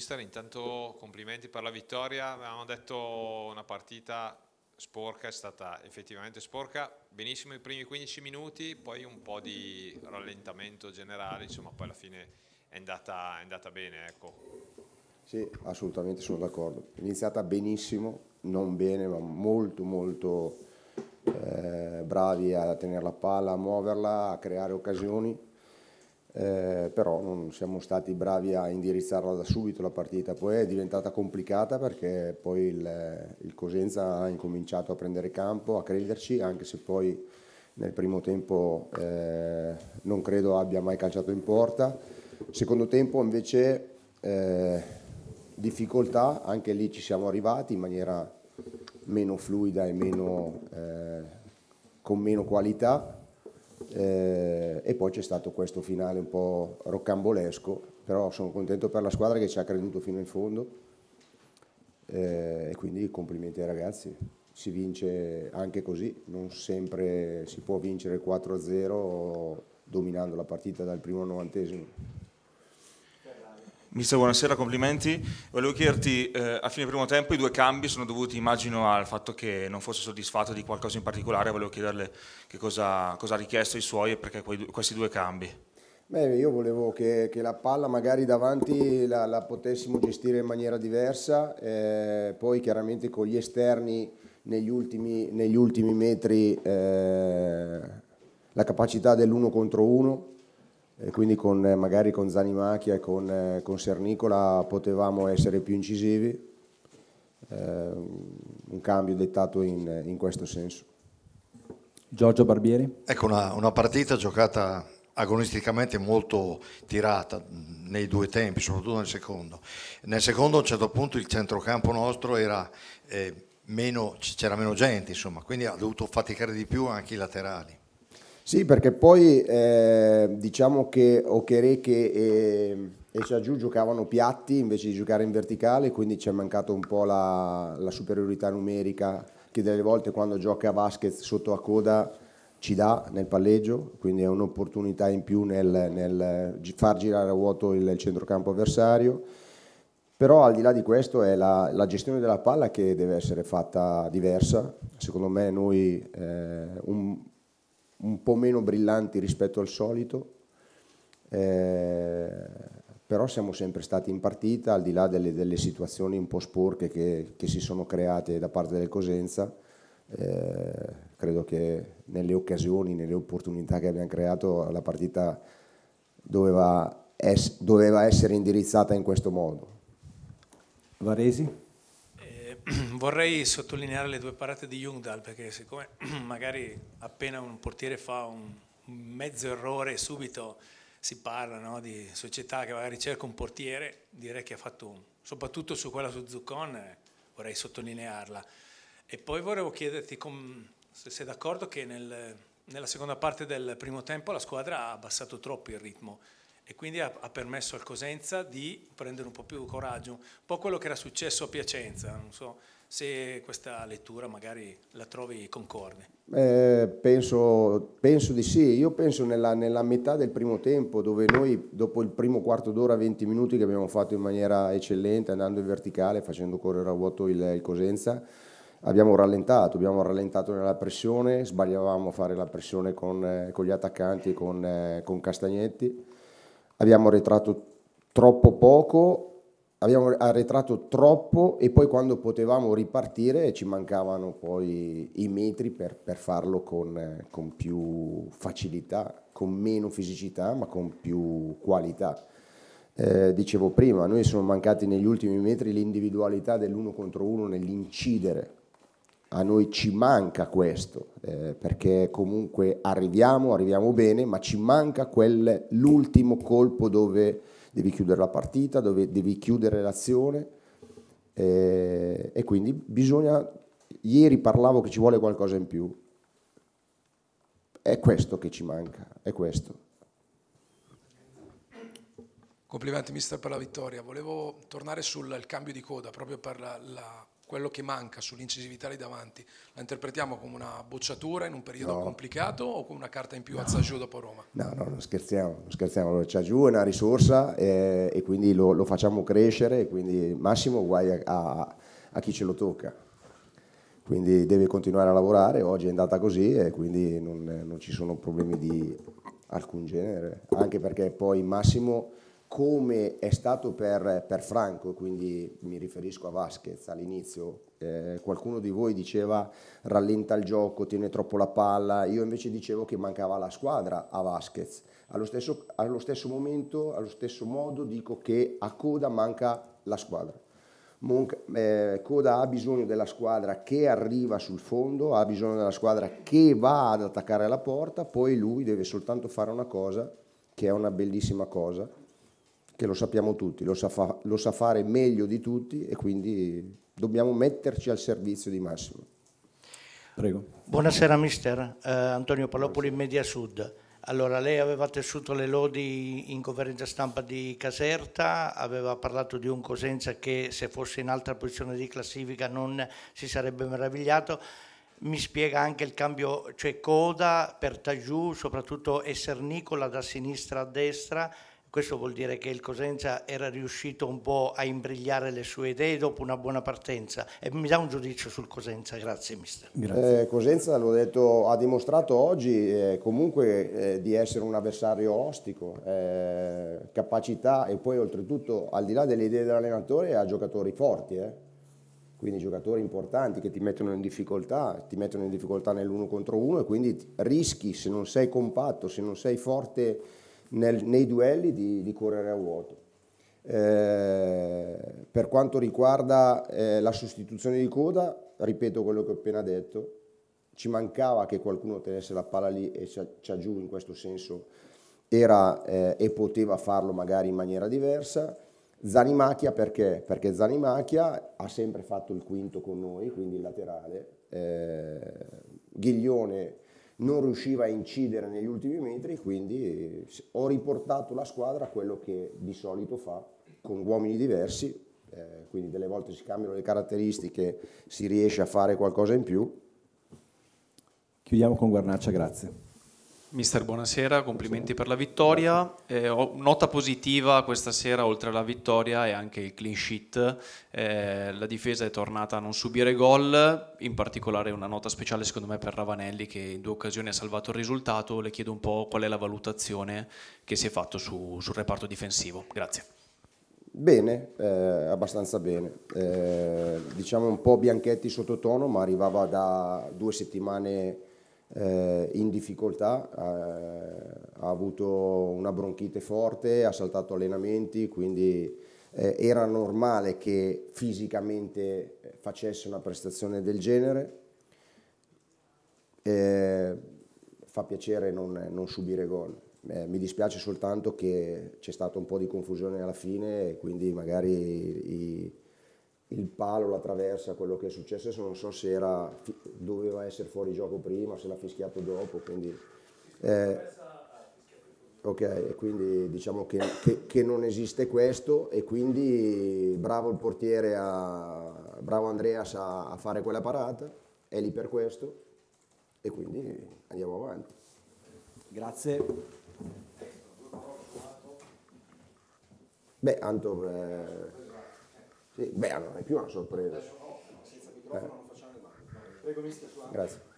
mister, intanto complimenti per la vittoria, avevamo detto una partita sporca, è stata effettivamente sporca, benissimo i primi 15 minuti, poi un po' di rallentamento generale, insomma poi alla fine è andata, è andata bene. Ecco. Sì, assolutamente sono d'accordo, è iniziata benissimo, non bene ma molto molto eh, bravi a tenere la palla, a muoverla, a creare occasioni eh, però non siamo stati bravi a indirizzarla da subito la partita, poi è diventata complicata perché poi il, il Cosenza ha incominciato a prendere campo, a crederci, anche se poi nel primo tempo eh, non credo abbia mai calciato in porta, secondo tempo invece eh, difficoltà, anche lì ci siamo arrivati in maniera meno fluida e meno, eh, con meno qualità eh, e poi c'è stato questo finale un po' roccambolesco, però sono contento per la squadra che ci ha creduto fino in fondo eh, e quindi complimenti ai ragazzi. Si vince anche così, non sempre si può vincere 4-0 dominando la partita dal primo al novantesimo. Mister, buonasera, complimenti. Volevo chiederti, eh, a fine primo tempo i due cambi sono dovuti, immagino, al fatto che non fosse soddisfatto di qualcosa in particolare, volevo chiederle che cosa, cosa ha richiesto i suoi e perché quei, questi due cambi. Beh, io volevo che, che la palla magari davanti la, la, potessimo gestire in maniera diversa, eh, poi chiaramente con gli esterni negli ultimi, negli ultimi metri eh, la capacità dell'uno contro uno eh, quindi con, eh, magari con Zanimacchia e con, eh, con, Sernicola potevamo essere più incisivi, un cambio dettato in, in, questo senso. Giorgio Barbieri? Ecco una, una partita giocata agonisticamente molto tirata nei due tempi, soprattutto nel secondo. Nel secondo a un certo punto il centrocampo nostro era eh, meno, c'era meno gente, insomma, quindi ha dovuto faticare di più anche i laterali. Sì, perché poi eh, diciamo che Okereke e, e Sagiù giocavano piatti invece di giocare in verticale, quindi ci è mancata un po' la, la, superiorità numerica che delle volte quando gioca a basket sotto a coda ci dà nel palleggio, quindi è un'opportunità in più nel, nel far girare a vuoto il, il, centrocampo avversario. Però al di là di questo è la, la, gestione della palla che deve essere fatta diversa. Secondo me noi eh, un, un po' meno brillanti rispetto al solito, eh, però siamo sempre stati in partita, al di là delle, delle situazioni un po' sporche che, che, si sono create da parte del Cosenza, eh, credo che nelle occasioni, nelle opportunità che abbiamo creato, la partita doveva, es doveva essere indirizzata in questo modo. Varesi? vorrei sottolineare le due parate di Jungdal perché siccome magari appena un portiere fa un mezzo errore subito si parla no, di società che magari cerca un portiere, direi che ha fatto un, soprattutto su quella su Zuccon eh, vorrei sottolinearla. E poi vorrei chiederti com, se sei d'accordo che nel, nella seconda parte del primo tempo la squadra ha abbassato troppo il ritmo e quindi ha, ha, permesso al Cosenza di prendere un po' più coraggio, un po' quello che era successo a Piacenza, non so se questa lettura magari la trovi concorde. Eh, penso, penso, di sì, io penso nella, nella, metà del primo tempo dove noi dopo il primo quarto d'ora, 20 minuti che abbiamo fatto in maniera eccellente, andando in verticale, facendo correre a vuoto il, il Cosenza, abbiamo rallentato, abbiamo rallentato nella pressione, sbagliavamo a fare la pressione con, eh, con gli attaccanti, con, eh, con Castagnetti, abbiamo ritratto troppo poco abbiamo arretrato troppo e poi quando potevamo ripartire ci mancavano poi i metri per, per farlo con, con, più facilità, con meno fisicità ma con più qualità. Eh, dicevo prima, noi sono mancati negli ultimi metri l'individualità dell'uno contro uno nell'incidere. A noi ci manca questo, eh, perché comunque arriviamo, arriviamo bene, ma ci manca quell'ultimo colpo dove devi chiudere la partita, dove devi chiudere l'azione eh, e quindi bisogna, ieri parlavo che ci vuole qualcosa in più, è questo che ci manca, è questo. Complimenti mister per la vittoria, volevo tornare sul cambio di coda proprio per la, la quello che manca sull'incisività lì davanti, la interpretiamo come una bocciatura in un periodo no. complicato o come una carta in più no. a Zagiù dopo Roma? No, no, non scherziamo, non scherziamo. Zagiù è una risorsa eh, e quindi lo, lo, facciamo crescere, quindi massimo guai a, a, a, chi ce lo tocca. Quindi deve continuare a lavorare, oggi è andata così e quindi non, non ci sono problemi di alcun genere, anche perché poi Massimo come è stato per, per Franco, quindi mi riferisco a Vasquez all'inizio, eh, qualcuno di voi diceva rallenta il gioco, tiene troppo la palla, io invece dicevo che mancava la squadra a Vasquez. Allo stesso, allo stesso momento, allo stesso modo dico che a Coda manca la squadra. Monca, eh, Coda ha bisogno della squadra che arriva sul fondo, ha bisogno della squadra che va ad attaccare la porta, poi lui deve soltanto fare una cosa, che è una bellissima cosa, che lo sappiamo tutti, lo sa, fa, lo sa fare meglio di tutti e quindi dobbiamo metterci al servizio di Massimo. Prego. Buonasera mister, eh, Antonio Palopoli, Media Sud. Allora, lei aveva tessuto le lodi in conferenza stampa di Caserta, aveva parlato di un Cosenza che se fosse in altra posizione di classifica non si sarebbe meravigliato. Mi spiega anche il cambio, cioè coda per Tagiù, soprattutto Esser Nicola da sinistra a destra, questo vuol dire che il Cosenza era riuscito un po' a imbrigliare le sue idee dopo una buona partenza. E mi dà un giudizio sul Cosenza, grazie mister. Grazie. Eh, Cosenza, l'ho detto, ha dimostrato oggi eh, comunque eh, di essere un avversario ostico, eh, capacità e poi oltretutto al di là delle idee dell'allenatore ha giocatori forti. Eh. Quindi giocatori importanti che ti mettono in difficoltà, ti mettono in difficoltà nell'uno contro uno e quindi rischi se non sei compatto, se non sei forte nel, nei duelli di, di, correre a vuoto. Eh, per quanto riguarda eh, la sostituzione di coda, ripeto quello che ho appena detto, ci mancava che qualcuno tenesse la palla lì e c'è giù in questo senso era eh, e poteva farlo magari in maniera diversa. Zanimacchia perché? Perché Zanimacchia ha sempre fatto il quinto con noi, quindi il laterale. Eh, Ghiglione non riusciva a incidere negli ultimi metri, quindi ho riportato la squadra a quello che di solito fa con uomini diversi, eh, quindi delle volte si cambiano le caratteristiche, si riesce a fare qualcosa in più. Chiudiamo con Guarnaccia, grazie. Mister, buonasera, complimenti per la vittoria. Eh, nota positiva questa sera, oltre alla vittoria, è anche il clean sheet. Eh, la difesa è tornata a non subire gol, in particolare una nota speciale secondo me per Ravanelli che in due occasioni ha salvato il risultato. Le chiedo un po' qual è la valutazione che si è fatto su, sul reparto difensivo. Grazie. Bene, eh, abbastanza bene. Eh, diciamo un po' bianchetti sottotono, ma arrivava da due settimane eh, in difficoltà, eh, ha avuto una bronchite forte, ha saltato allenamenti, quindi eh, era normale che fisicamente facesse una prestazione del genere. Eh, fa piacere non, non subire gol. Eh, mi dispiace soltanto che c'è stata un po' di confusione alla fine quindi magari i, il palo, la traversa, quello che è successo, adesso non so se era, doveva essere fuori gioco prima, se l'ha fischiato dopo, quindi... Eh, ok, quindi diciamo che, che, che, non esiste questo e quindi bravo il portiere, a, bravo Andreas a, a fare quella parata, è lì per questo e quindi andiamo avanti. Grazie. Beh, Anto... Eh, Beh, non è più una sorpresa. Adesso no, senza microfono eh. non facciamo le mani. Prego, mister, Grazie.